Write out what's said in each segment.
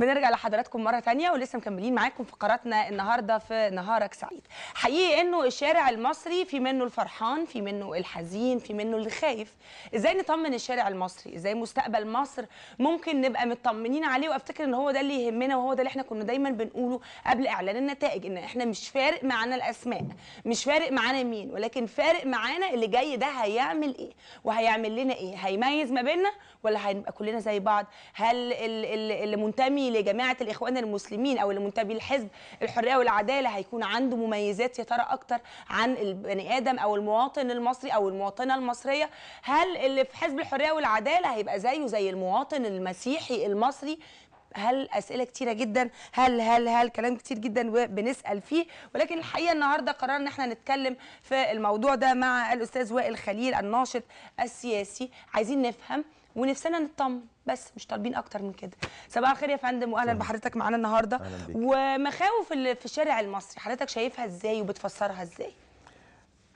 بنرجع لحضراتكم مره ثانيه ولسه مكملين معاكم فقراتنا النهارده في نهارك سعيد حقيقي انه الشارع المصري في منه الفرحان في منه الحزين في منه اللي خايف ازاي نطمن الشارع المصري ازاي مستقبل مصر ممكن نبقى مطمنين عليه وافتكر ان هو ده اللي يهمنا وهو ده اللي احنا كنا دايما بنقوله قبل اعلان النتائج ان احنا مش فارق معانا الاسماء مش فارق معانا مين ولكن فارق معانا اللي جاي ده هيعمل ايه وهيعمل لنا ايه هيميز ما بيننا ولا هنبقى كلنا زي بعض هل اللي منتمي لجماعه الاخوان المسلمين او اللي منتمي لحزب الحريه والعداله هيكون عنده مميزات يا ترى اكتر عن البني ادم او المواطن المصري او المواطنه المصريه هل اللي في حزب الحريه والعداله هيبقى زيه زي المواطن المسيحي المصري هل اسئله كتيره جدا هل هل هل كلام كتير جدا بنسال فيه ولكن الحقيقه النهارده قررنا ان احنا نتكلم في الموضوع ده مع الاستاذ وائل خليل الناشط السياسي عايزين نفهم ونفسنا نطمن بس مش طالبين اكتر من كده صباح الخير يا فندم واهلا بحضرتك معانا النهارده ومخاوف اللي في الشارع المصري حضرتك شايفها ازاي وبتفسرها ازاي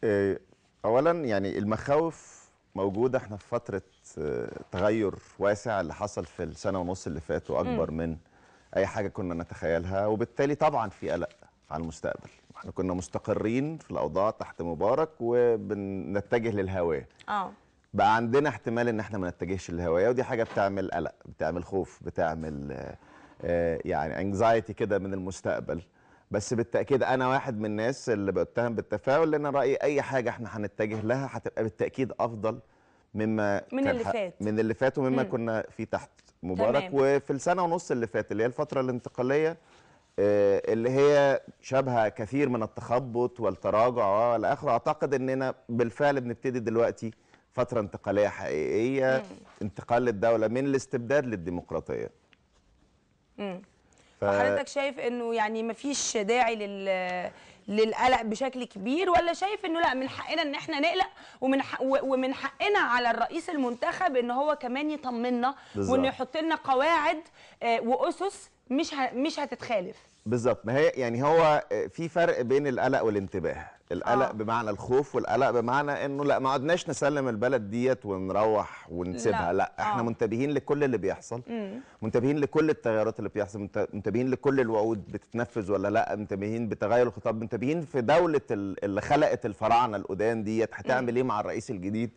آه، اولا يعني المخاوف موجوده احنا في فتره آه، تغير واسع اللي حصل في السنه ونص اللي فاتوا اكبر من اي حاجه كنا نتخيلها وبالتالي طبعا في قلق على المستقبل احنا كنا مستقرين في الاوضاع تحت مبارك وبنتجه للهواء اه بقى عندنا احتمال ان احنا ما نتجهش للهوايه ودي حاجه بتعمل قلق بتعمل خوف بتعمل آه، يعني انكزايتي كده من المستقبل بس بالتاكيد انا واحد من الناس اللي بتهم بالتفاؤل لان رايي اي حاجه احنا هنتجه لها هتبقى بالتاكيد افضل مما من اللي فات من اللي فات ومما كنا فيه تحت مبارك تمام. وفي السنه ونص اللي فات اللي هي الفتره الانتقاليه آه، اللي هي شبه كثير من التخبط والتراجع والى آه، اخره اعتقد اننا بالفعل بنبتدي دلوقتي فتره انتقاليه حقيقيه انتقال للدوله من الاستبداد للديمقراطيه امم ف... حضرتك شايف انه يعني مفيش داعي لل للقلق بشكل كبير ولا شايف انه لا من حقنا ان احنا نقلق ومن حق ومن حقنا على الرئيس المنتخب ان هو كمان يطمنا وانه يحط لنا قواعد آه، واسس مش مش هتتخالف بالظبط ما هي يعني هو آه، في فرق بين القلق والانتباه القلق آه. بمعنى الخوف والقلق بمعنى انه لا ما عدناش نسلم البلد ديت ونروح ونسيبها لا, لا. احنا آه. منتبهين لكل اللي بيحصل مم. منتبهين لكل التغيرات اللي بتحصل منتبهين لكل الوعود بتتنفذ ولا لا منتبهين بتغير الخطاب منتبهين في دوله اللي خلقت الفراعنه القدام ديت هتعمل ايه مع الرئيس الجديد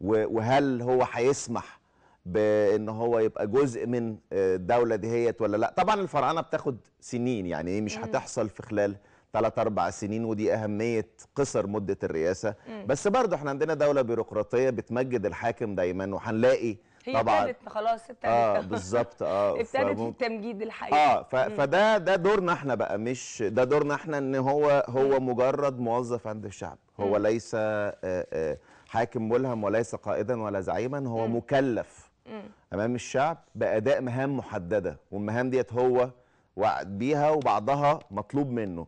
وهل هو هيسمح بان هو يبقى جزء من آه، الدوله دهيت ولا لا طبعا الفراعنه بتاخد سنين يعني إيه مش هتحصل في خلال ثلاث اربع سنين ودي اهميه قصر مده الرئاسه مم. بس برضه احنا عندنا دوله بيروقراطيه بتمجد الحاكم دايما وهنلاقي هي طبعا ابتدت خلاص ابتدت اه بالظبط اه ابتدت فممكن... التمجيد الحقيقي اه فده ده دورنا احنا بقى مش ده دورنا احنا ان هو هو مجرد موظف عند الشعب هو مم. ليس آه، آه، حاكم ملهم وليس قائدا ولا زعيما هو مم. مكلف مم. امام الشعب باداء مهام محدده والمهام ديت هو وعد بيها وبعضها مطلوب منه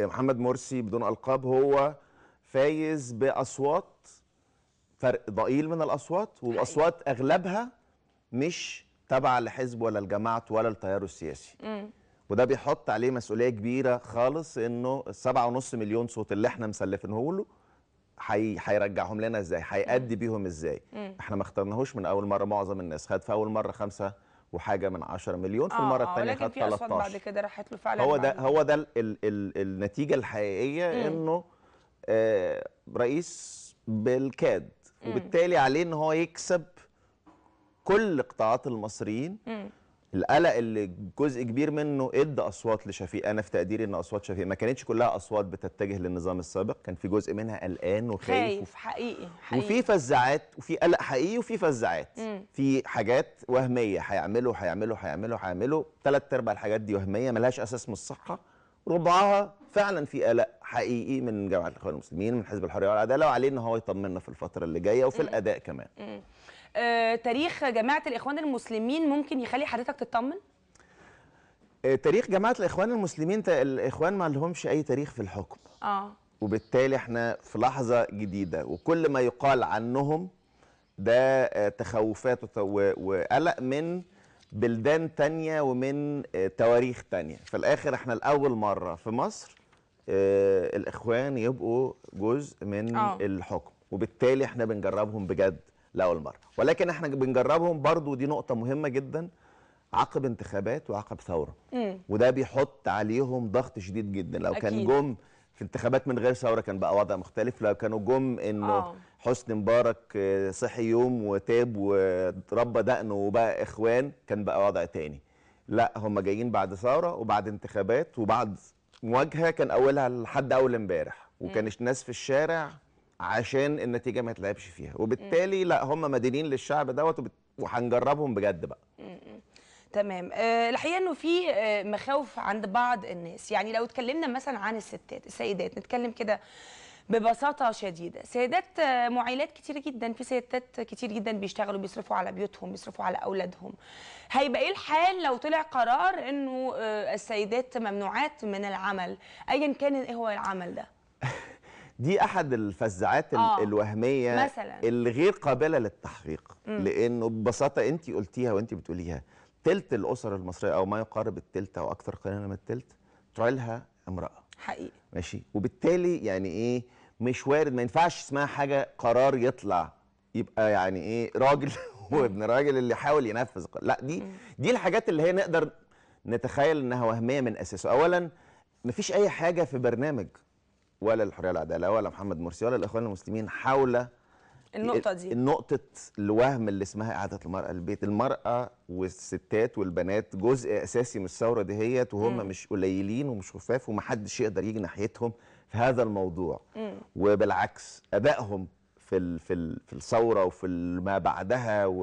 محمد مرسي بدون القاب هو فايز باصوات فرق ضئيل من الاصوات واصوات اغلبها مش تابعه لحزب ولا لجماعته ولا لتياره السياسي وده بيحط عليه مسؤوليه كبيره خالص انه السبعة ونص مليون صوت اللي احنا مسلفينه له هيرجعهم لنا ازاي هيأدي بيهم ازاي احنا ما اخترناهوش من اول مره معظم الناس خد في اول مره خمسة وحاجه من 10 مليون في آه، المره الثانيه خد 13 بعد كده راحت له فعلا هو ده هو ده النتيجه الحقيقيه انه آه رئيس بالكاد وبالتالي عليه ان هو يكسب كل قطاعات المصريين القلق اللي جزء كبير منه ادى اصوات لشفيق انا في تقديري ان اصوات شفيق ما كانتش كلها اصوات بتتجه للنظام السابق كان في جزء منها قلقان وخايف خايف حقيقي, حقيقي وفي فزعات وفي قلق حقيقي وفي فزعات في حاجات وهميه هيعملوا هيعملوا هيعملوا هيعملوا ثلاث ارباع الحاجات دي وهميه ملهاش اساس من الصحه ربعها فعلا في قلق حقيقي من جماعه الاخوان المسلمين من حزب الحريه والعداله وعليه ان هو يطمنا في الفتره اللي جايه وفي مم. الاداء كمان مم. آه، تاريخ جماعه الاخوان المسلمين ممكن يخلي حضرتك تطمن آه، تاريخ جماعه الاخوان المسلمين الاخوان ما لهمش اي تاريخ في الحكم اه وبالتالي احنا في لحظه جديده وكل ما يقال عنهم ده آه، تخوفات وقلق من بلدان تانية ومن تواريخ تانية في الآخر احنا لأول مرة في مصر الإخوان يبقوا جزء من أوه. الحكم وبالتالي احنا بنجربهم بجد لاول مره ولكن احنا بنجربهم برضو دي نقطه مهمه جدا عقب انتخابات وعقب ثوره مم. وده بيحط عليهم ضغط شديد جدا لو أكيد. كان جم في انتخابات من غير ثوره كان بقى وضع مختلف لو كانوا جم انه آه. حسني مبارك آه، صحي يوم وتاب وربى دقنه وبقى اخوان كان بقى وضع تاني لا هم جايين بعد ثوره وبعد انتخابات وبعد مواجهه كان اولها لحد اول امبارح وكان الناس في الشارع عشان النتيجه ما تلعبش فيها وبالتالي لا هم مدينين للشعب دوت وهنجربهم بجد بقى تمام آه، الحقيقه انه في آه، مخاوف عند بعض الناس يعني لو اتكلمنا مثلا عن الستات السيدات نتكلم كده ببساطه شديده سيدات آه، معيلات كتير جدا في سيدات كتير جدا بيشتغلوا بيصرفوا على بيوتهم بيصرفوا على اولادهم هيبقى ايه الحال لو طلع قرار انه السيدات ممنوعات من العمل ايا كان ايه هو العمل ده دي احد الفزعات آه. الوهميه مثلا. الغير قابله للتحقيق مم. لانه ببساطه انت قلتيها وانت بتقوليها تلت الاسر المصريه او ما يقارب التلت او اكثر قليلا من التلت تعيلها امراه حقيقي ماشي وبالتالي يعني ايه مش وارد ما ينفعش اسمها حاجه قرار يطلع يبقى يعني ايه راجل وابن راجل اللي يحاول ينفذ لا دي دي الحاجات اللي هي نقدر نتخيل انها وهميه من اساسه اولا مفيش اي حاجه في برنامج ولا الحريه والعداله ولا محمد مرسي ولا الاخوان المسلمين حول النقطه دي نقطه الوهم اللي اسمها اعاده المراه للبيت المراه والستات والبنات جزء اساسي من الثوره دهيت وهم مم. مش قليلين ومش خفاف ومحدش يقدر يجي ناحيتهم في هذا الموضوع مم. وبالعكس ادائهم في الـ في الـ في الثوره وفي ما بعدها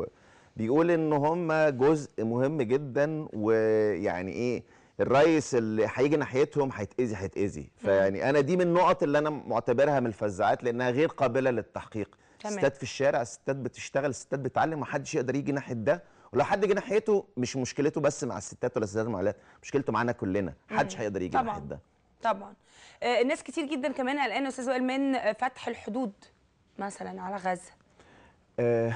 بيقول ان هم جزء مهم جدا ويعني ايه الريس اللي هيجي ناحيتهم هيتاذي هيتاذي فيعني انا دي من النقط اللي انا معتبرها من الفزاعات لانها غير قابله للتحقيق تمام. ستات في الشارع ستات بتشتغل ستات بتعلم محدش يقدر يجي ناحيه ده ولو حد جه ناحيته مش مشكلته بس مع الستات ولا الستات المعلات مشكلته معانا كلنا محدش هيقدر يجي ناحيه ده طبعا آه الناس كتير جدا كمان قلقانه يا استاذ وائل من فتح الحدود مثلا على غزه آه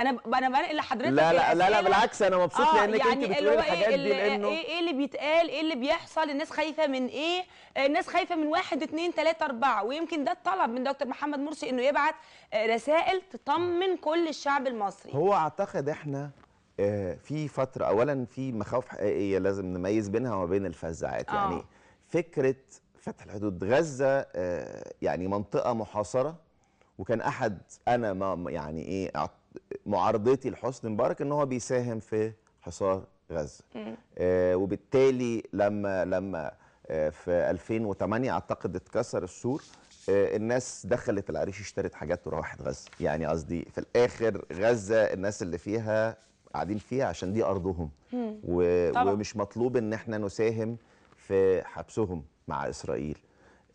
انا انا بنقل لحضرتك لا لا لا, لا بالعكس انا مبسوط آه لانك يعني انت بتقولي الحاجات إيه، دي لانه ايه ايه اللي بيتقال ايه اللي بيحصل الناس خايفه من ايه آه، الناس خايفه من واحد اتنين تلاته اربعه ويمكن ده الطلب من دكتور محمد مرسي انه يبعت آه، رسائل تطمن كل الشعب المصري هو اعتقد احنا آه، في فتره اولا في مخاوف حقيقيه لازم نميز بينها وما بين الفزعات آه. يعني فكره فتح الحدود غزه يعني منطقه محاصره وكان احد انا ما يعني ايه معارضتي لحسني مبارك ان هو بيساهم في حصار غزه آه وبالتالي لما لما آه في 2008 اعتقد اتكسر السور آه الناس دخلت العريش اشترت حاجات وراحت غزه يعني قصدي في الاخر غزه الناس اللي فيها قاعدين فيها عشان دي ارضهم و... ومش مطلوب ان احنا نساهم في حبسهم مع اسرائيل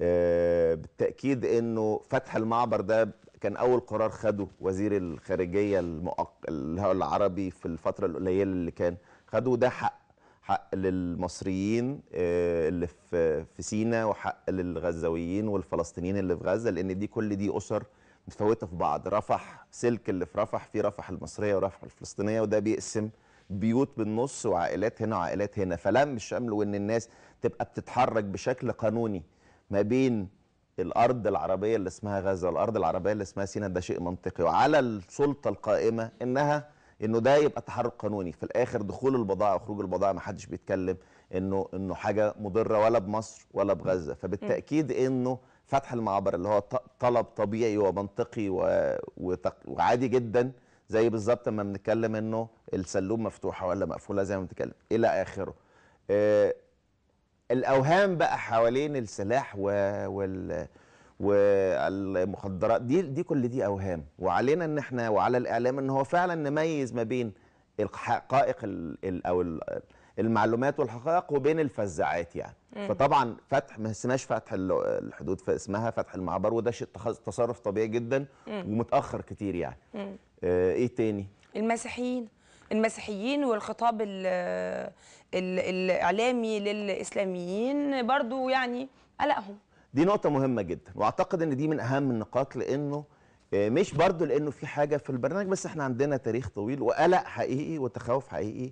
آه، بالتاكيد انه فتح المعبر ده كان اول قرار خده وزير الخارجيه المؤق... العربي في الفتره القليله اللي كان خده ده حق حق للمصريين آه، اللي في في سينا وحق للغزاويين والفلسطينيين اللي في غزه لان دي كل دي اسر متفوته في بعض رفح سلك اللي في رفح في رفح المصريه ورفح الفلسطينيه وده بيقسم بيوت بالنص وعائلات هنا وعائلات هنا فلم الشمل وان الناس تبقى بتتحرك بشكل قانوني ما بين الارض العربيه اللي اسمها غزه الارض العربيه اللي اسمها سيناء ده شيء منطقي وعلى السلطه القائمه انها انه ده يبقى تحرك قانوني في الاخر دخول البضائع وخروج البضائع ما حدش بيتكلم انه انه حاجه مضره ولا بمصر ولا بغزه فبالتاكيد انه فتح المعبر اللي هو طلب طبيعي ومنطقي وعادي جدا زي بالظبط لما بنتكلم انه السلوم مفتوحه ولا مقفوله زي ما بنتكلم الى اخره آه، الاوهام بقى حوالين السلاح و... وال والمخدرات دي دي كل دي اوهام وعلينا ان احنا وعلى الاعلام ان هو فعلا نميز ما بين الحقائق ال... او المعلومات والحقائق وبين الفزاعات يعني فطبعا فتح ما اسمهاش فتح الحدود فاسمها فتح المعبر وده شيء تصرف طبيعي جدا ومتاخر كتير يعني آه، ايه تاني المسيحيين المسيحيين والخطاب الـ الـ الاعلامي للاسلاميين برضو يعني قلقهم دي نقطه مهمه جدا واعتقد ان دي من اهم النقاط لانه آه، مش برضو لانه في حاجه في البرنامج بس احنا عندنا تاريخ طويل وقلق حقيقي وتخوف حقيقي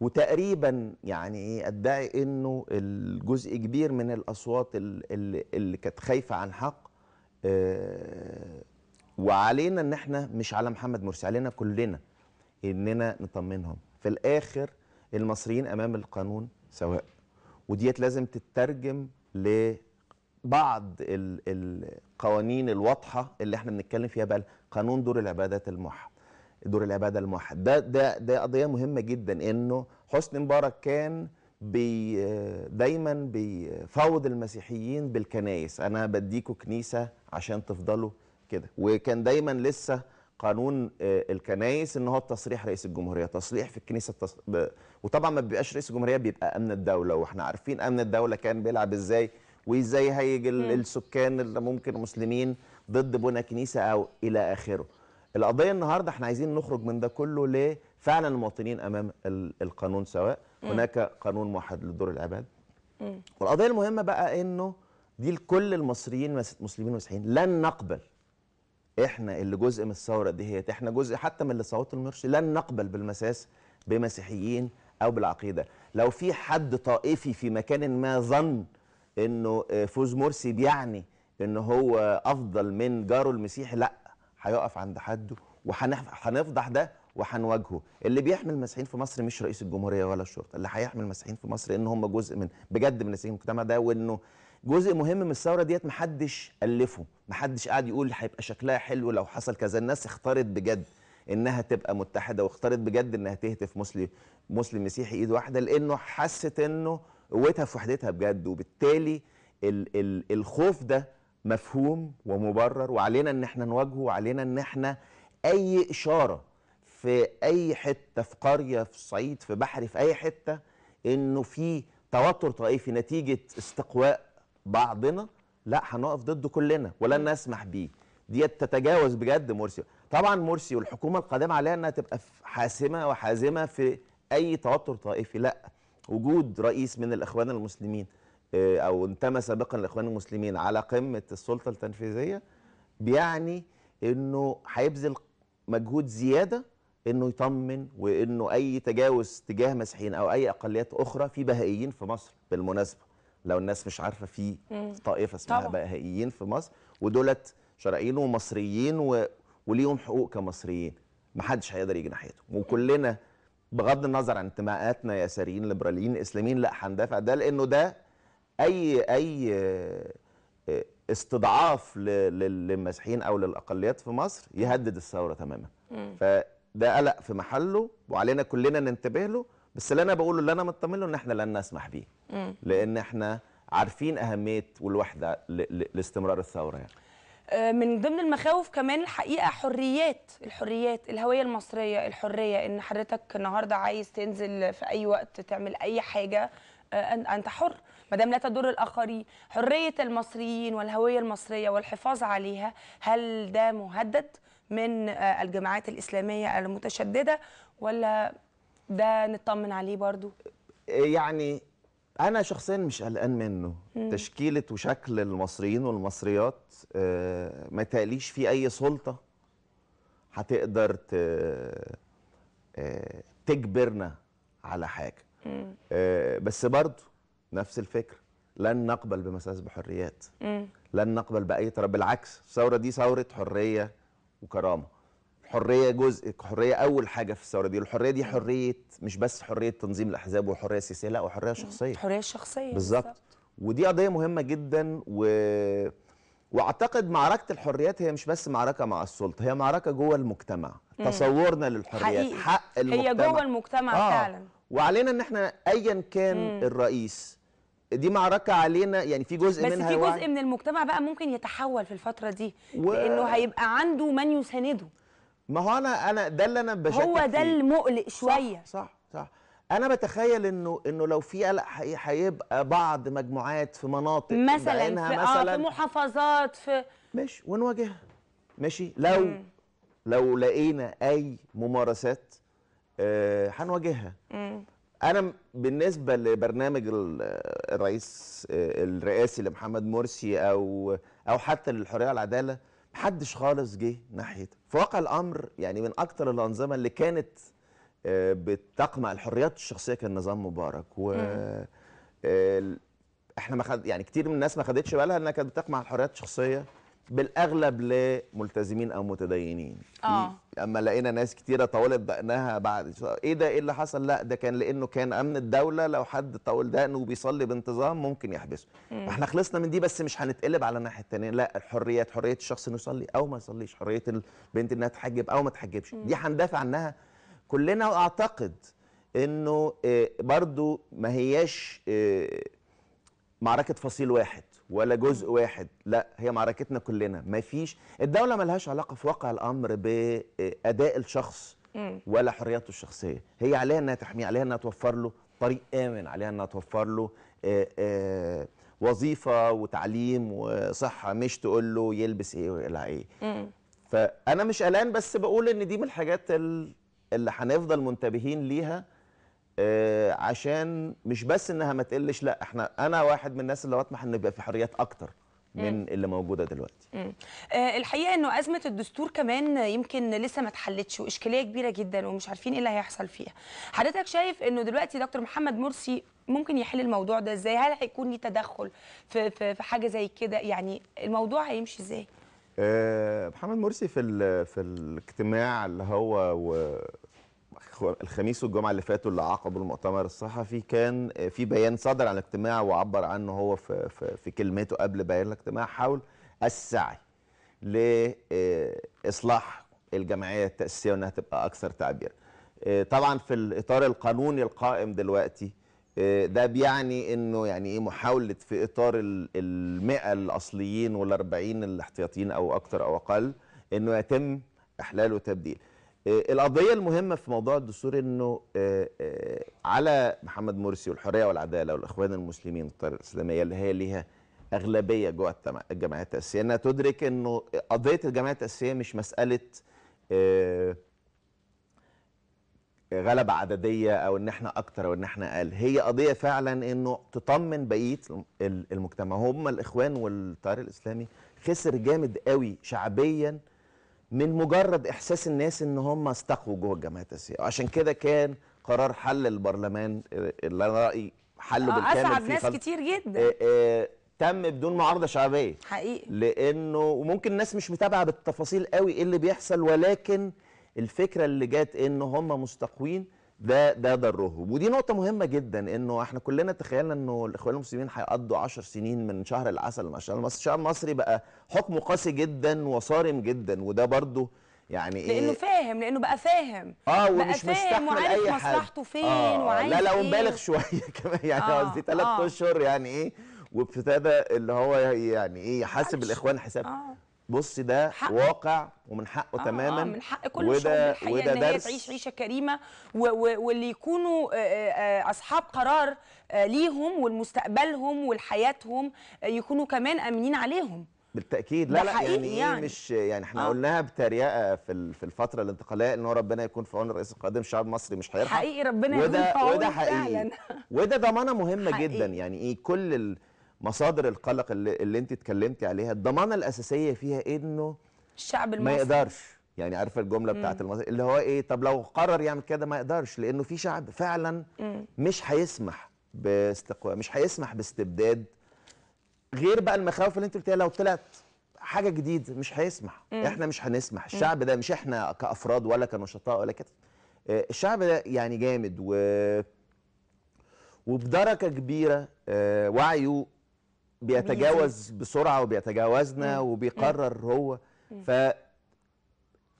وتقريبا يعني ايه ادعي انه الجزء كبير من الاصوات اللي, اللي كانت خايفه عن حق آه، وعلينا ان احنا مش على محمد مرسي علينا كلنا اننا نطمنهم في الاخر المصريين امام القانون سواء وديت لازم تترجم لبعض القوانين الواضحه اللي احنا بنتكلم فيها بقى قانون دور العبادات الموحد دور العباده الموحد ده ده ده قضيه مهمه جدا انه حسني مبارك كان بي دايما بيفاوض المسيحيين بالكنايس انا بديكوا كنيسه عشان تفضلوا كده وكان دايما لسه قانون آه، الكنائس ان هو التصريح رئيس الجمهوريه تصريح في الكنيسه التص... ب... وطبعا ما بيبقاش رئيس الجمهوريه بيبقى امن الدوله واحنا عارفين امن الدوله كان بيلعب ازاي وازاي هيجي السكان اللي ممكن مسلمين ضد بنى كنيسه او الى اخره القضيه النهارده احنا عايزين نخرج من ده كله ليه فعلا المواطنين امام القانون سواء هناك قانون موحد للدور العباد والقضيه المهمه بقى انه دي لكل المصريين مسلمين ومسيحيين لن نقبل احنا اللي جزء من الثوره هي احنا جزء حتى من اللي صوت المرشي لن نقبل بالمساس بمسيحيين او بالعقيده لو في حد طائفي في مكان ما ظن انه آه، فوز مرسي بيعني ان هو افضل من جاره المسيحي لا هيقف عند حده وهنفضح ده وهنواجهه اللي بيحمي المسيحيين في مصر مش رئيس الجمهوريه ولا الشرطه اللي هيحمي المسيحيين في مصر ان هم جزء من بجد من المجتمع ده وانه جزء مهم من الثوره ديت محدش الفه محدش قاعد يقول هيبقى شكلها حلو لو حصل كذا الناس اختارت بجد انها تبقى متحده واختارت بجد انها تهتف مسلم مسلم مسيحي ايد واحده لانه حست انه قوتها في وحدتها بجد وبالتالي ال ال الخوف ده مفهوم ومبرر وعلينا ان احنا نواجهه وعلينا ان احنا اي اشاره في اي حته في قريه في صعيد في بحري في اي حته انه في توتر طائفي نتيجه استقواء بعضنا لا هنقف ضده كلنا ولن نسمح بيه دي تتجاوز بجد مرسي طبعا مرسي والحكومه القادمه عليها انها تبقى حاسمه وحازمه في اي توتر طائفي لا وجود رئيس من الاخوان المسلمين آه، او انتمى سابقا لاخوان المسلمين على قمه السلطه التنفيذيه بيعني انه هيبذل مجهود زياده انه يطمن وانه اي تجاوز تجاه مسيحيين او اي اقليات اخرى في بهائيين في مصر بالمناسبه لو الناس مش عارفه في طائفه اسمها بهائيين في مصر ودولت شرعيين ومصريين و... وليهم حقوق كمصريين محدش هيقدر يجي ناحيتهم وكلنا بغض النظر عن انتماءاتنا يساريين ليبراليين اسلاميين لا هندافع ده لانه ده اي اي آه، آه، استضعاف للمسيحيين او للاقليات في مصر يهدد الثوره تماما فده قلق في محله وعلينا كلنا ننتبه له بس اللي انا بقوله اللي انا مطمن له ان احنا لن نسمح بيه لان احنا عارفين اهميه والوحده لاستمرار الثوره يعني. آه، من ضمن المخاوف كمان الحقيقه حريات الحريات الهويه المصريه الحريه ان حضرتك النهارده عايز تنزل في اي وقت تعمل اي حاجه آه، انت حر ما دام لا تضر الاخرين حريه المصريين والهويه المصريه والحفاظ عليها هل ده مهدد من آه، الجماعات الاسلاميه المتشدده ولا ده نطمن عليه برضو يعني انا شخصيا مش قلقان منه مم. تشكيله وشكل المصريين والمصريات آه، ما تقليش في اي سلطه هتقدر آه، تجبرنا على حاجه مم. آه، بس برضو نفس الفكره لن نقبل بمساس بحريات مم. لن نقبل باي طرف بالعكس الثوره دي ثوره حريه وكرامه حريه جزء حريه اول حاجه في الثوره دي الحريه دي حريه مش بس حريه تنظيم الاحزاب وحريه سياسيه لا وحريه شخصيه حريه شخصيه بالظبط ودي قضيه مهمه جدا و واعتقد معركه الحريات هي مش بس معركه مع السلطه هي معركه جوه المجتمع مم. تصورنا للحريات حقيقي. حق المجتمع هي جوه المجتمع آه. فعلا وعلينا ان احنا ايا كان مم. الرئيس دي معركه علينا يعني في جزء بس منها بس في جزء من المجتمع بقى ممكن يتحول في الفتره دي و... لانه هيبقى عنده من يسانده ما هو انا انا ده اللي انا بشكك هو ده المقلق شويه صح صح, صح. انا بتخيل انه انه لو في قلق هيبقى بعض مجموعات في مناطق مثلا آه، في, مثلا آه في محافظات في ماشي ونواجهها ماشي لو مم. لو لقينا اي ممارسات آه، هنواجهها آه انا بالنسبه لبرنامج الرئيس آه، الرئاسي لمحمد مرسي او او حتى للحريه والعداله محدش خالص جه ناحيته فواقع الامر يعني من اكتر الانظمه اللي كانت آه، بتقمع الحريات الشخصيه كان نظام مبارك و آه، احنا ما خد يعني كتير من الناس ما خدتش بالها انها كانت بتقمع الحريات الشخصيه بالاغلب لملتزمين او متدينين اه اما لقينا ناس كتيره طولت دقنها بعد ايه ده ايه اللي حصل لا ده كان لانه كان امن الدوله لو حد طول دقنه وبيصلي بانتظام ممكن يحبسه مم. احنا خلصنا من دي بس مش هنتقلب على الناحيه الثانيه لا الحريات حريه الشخص انه يصلي او ما يصليش حريه البنت انها تحجب او ما تحجبش دي هندافع عنها كلنا واعتقد انه آه، برضو ما هياش آه، معركه فصيل واحد ولا جزء واحد لا هي معركتنا كلنا مفيش الدوله ملهاش علاقه في واقع الامر باداء الشخص ولا حرياته الشخصيه هي عليها انها تحميه عليها انها توفر له طريق امن عليها انها توفر له آه، آه، وظيفه وتعليم وصحه مش تقول له يلبس ايه ويقلع ايه فانا مش قلقان بس بقول ان دي من الحاجات اللي هنفضل منتبهين ليها آه، عشان مش بس انها ما تقلش لا احنا انا واحد من الناس اللي بطمح ان يبقى في حريات اكتر من مم. اللي موجوده دلوقتي آه الحقيقه انه ازمه الدستور كمان يمكن لسه ما اتحلتش واشكاليه كبيره جدا ومش عارفين ايه اللي هيحصل فيها حضرتك شايف انه دلوقتي دكتور محمد مرسي ممكن يحل الموضوع ده ازاي هل هيكون ليه تدخل في, في في حاجه زي كده يعني الموضوع هيمشي ازاي آه محمد مرسي في في الاجتماع اللي هو و الخميس والجمعه اللي فاتوا اللي عقبوا المؤتمر الصحفي كان آه، في بيان صدر عن الاجتماع وعبر عنه هو في, في, في كلمته قبل بيان الاجتماع حول السعي لاصلاح آه، الجمعيه التاسيسيه وانها تبقى اكثر تعبير. آه، طبعا في الاطار القانوني القائم دلوقتي ده بيعني انه يعني ايه محاوله في اطار ال 100 الاصليين وال 40 الاحتياطيين او اكثر او اقل انه يتم احلال وتبديل. آه، القضيه المهمه في موضوع الدستور انه آه، آه، على محمد مرسي والحريه والعداله والاخوان المسلمين والطائره الاسلاميه اللي هي ليها اغلبيه جوه الجماعات السياسية انها تدرك انه قضيه الجماعات السياسية مش مساله غلبة عددية أو إن إحنا أكتر أو إن إحنا أقل، هي قضية فعلا إنه تطمن بقية المجتمع، هم الإخوان والتيار الإسلامي خسر جامد قوي شعبيا من مجرد احساس الناس ان هم استقوا جوه الجمعيه الاساسيه عشان كده كان قرار حل البرلمان اللي انا رايي حله آه، بالكامل اصعب ناس كتير جدا آآ آه، آآ آه، تم بدون معارضه شعبيه حقيقي لانه وممكن الناس مش متابعه بالتفاصيل قوي ايه اللي بيحصل ولكن الفكره اللي جت ان هم مستقوين ده ده ضرهم ودي نقطه مهمه جدا انه احنا كلنا تخيلنا انه الاخوان المسلمين هيقضوا 10 سنين من شهر العسل ما شاء الله الشعب المصري بقى حكمه قاسي جدا وصارم جدا وده برضه يعني ايه لانه فاهم لانه بقى فاهم اه ومش مستحمل وعارف اي حاجه مصلحته فين آه،, آه وعايز لا لا إيه. ومبالغ شويه كمان يعني آه، قصدي آه ثلاث اشهر يعني ايه وابتدى اللي هو يعني ايه يحاسب الاخوان حساب آه بص ده حق. واقع ومن حقه آه, آه، تماما آه من حق كل وده الحقيقه وده ان هي تعيش عيشه كريمه واللي يكونوا آه، آه، اصحاب قرار ليهم ولمستقبلهم ولحياتهم يكونوا كمان امنين عليهم بالتاكيد لا لا يعني, إيه يعني مش يعني احنا آه. قلناها بتريقه في في الفتره الانتقاليه ان هو ربنا يكون في عون الرئيس القادم الشعب المصري مش هيرحم حقيقي ربنا يكون في عونه وده حقيقي وده ضمانه مهمه حقيقي. جدا يعني ايه كل مصادر القلق اللي, اللي انت اتكلمتي عليها الضمانه الاساسيه فيها انه الشعب المصري ما يقدرش يعني عارفه الجمله بتاعت المصري اللي هو ايه طب لو قرر يعمل كده ما يقدرش لانه في شعب فعلا مم. مش هيسمح باستقوى مش هيسمح باستبداد غير بقى المخاوف اللي انت قلتيها لو طلعت حاجه جديده مش هيسمح مم. احنا مش هنسمح الشعب ده مش احنا كافراد ولا كنشطاء ولا كده آه، الشعب ده يعني جامد و وبدرجه كبيره آه، وعيه بيتجاوز بسرعه وبيتجاوزنا وبيقرر هو ف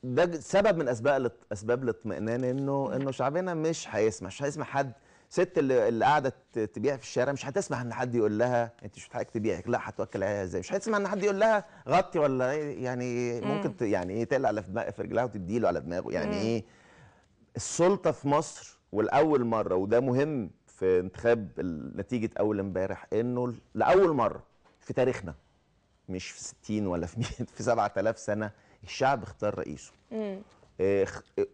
ده سبب من اسباب اسباب الاطمئنان انه انه شعبنا مش هيسمع مش هيسمع حد ست اللي, اللي قاعده تبيع في الشارع مش هتسمح ان حد يقول لها انت مش حقك تبيعك لا هتوكل عليها ازاي مش هتسمع ان حد يقول لها غطي ولا إيه؟ يعني mm. ممكن يعني ايه تقلع دماغ في رجلها له على دماغه يعني mm. ايه السلطه في مصر والاول مره وده مهم في انتخاب نتيجه اول امبارح انه لاول مره في تاريخنا مش في 60 ولا في 100 في 7000 سنه الشعب اختار رئيسه اه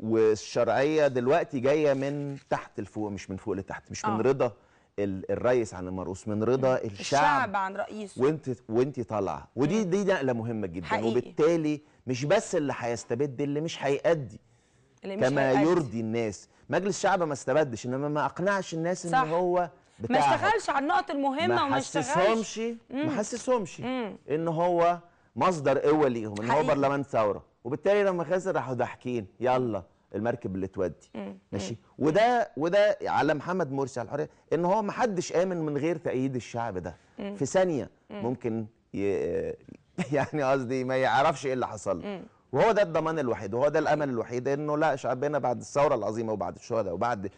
والشرعيه دلوقتي جايه من تحت لفوق مش من فوق لتحت مش من آه. رضا الرئيس عن المرؤوس من رضا الشعب, الشعب عن رئيسه وانت وانت طالعه ودي دي نقله مهمه جدا حقيقي. وبالتالي مش بس اللي هيستبد اللي مش هيأدي كما يرضي الناس مجلس الشعب ما استبدش انما ما اقنعش الناس صح. ان هو بتاعه ما اشتغلش على النقط المهمه وما اشتغلش ما حسسهمش ان هو مصدر قوه ليهم ان هو برلمان ثوره وبالتالي لما خسر راحوا ضاحكين يلا المركب اللي تودي ماشي وده وده على محمد مرسي على الحريه ان هو ما حدش امن من غير تأييد الشعب ده في ثانيه ممكن ي... يعني قصدي ما يعرفش ايه اللي حصل وهو ده الضمان الوحيد وهو ده الامل الوحيد انه لا شعبنا بعد الثوره العظيمه وبعد الشهداء وبعد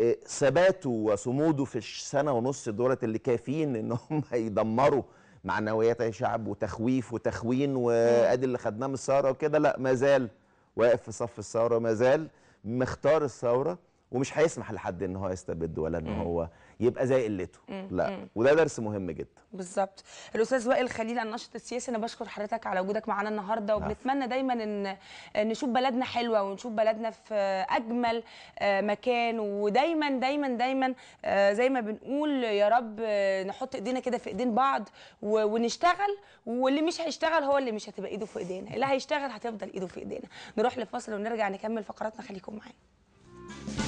آه، ثباته وصموده في السنه ونص دولت اللي كافيين ان هم يدمروا معنويات اي شعب وتخويف وتخوين وادي اللي خدناه من الثوره وكده لا ما زال واقف في صف الثوره ما زال مختار الثوره ومش هيسمح لحد ان هو يستبد ولا ان هو يبقى زي قلته لا وده درس مهم جدا بالظبط الاستاذ وائل خليل الناشط السياسي انا بشكر حضرتك على وجودك معانا النهارده وبنتمنى دايما ان نشوف بلدنا حلوه ونشوف بلدنا في اجمل آه، مكان ودايما دايما دايما آه، زي ما بنقول يا رب آه، نحط ايدينا كده في ايدين بعض ونشتغل واللي مش هيشتغل هو اللي مش هتبقى ايده في ايدينا اللي هيشتغل هتفضل ايده في ايدينا نروح لفاصل ونرجع نكمل فقراتنا خليكم معانا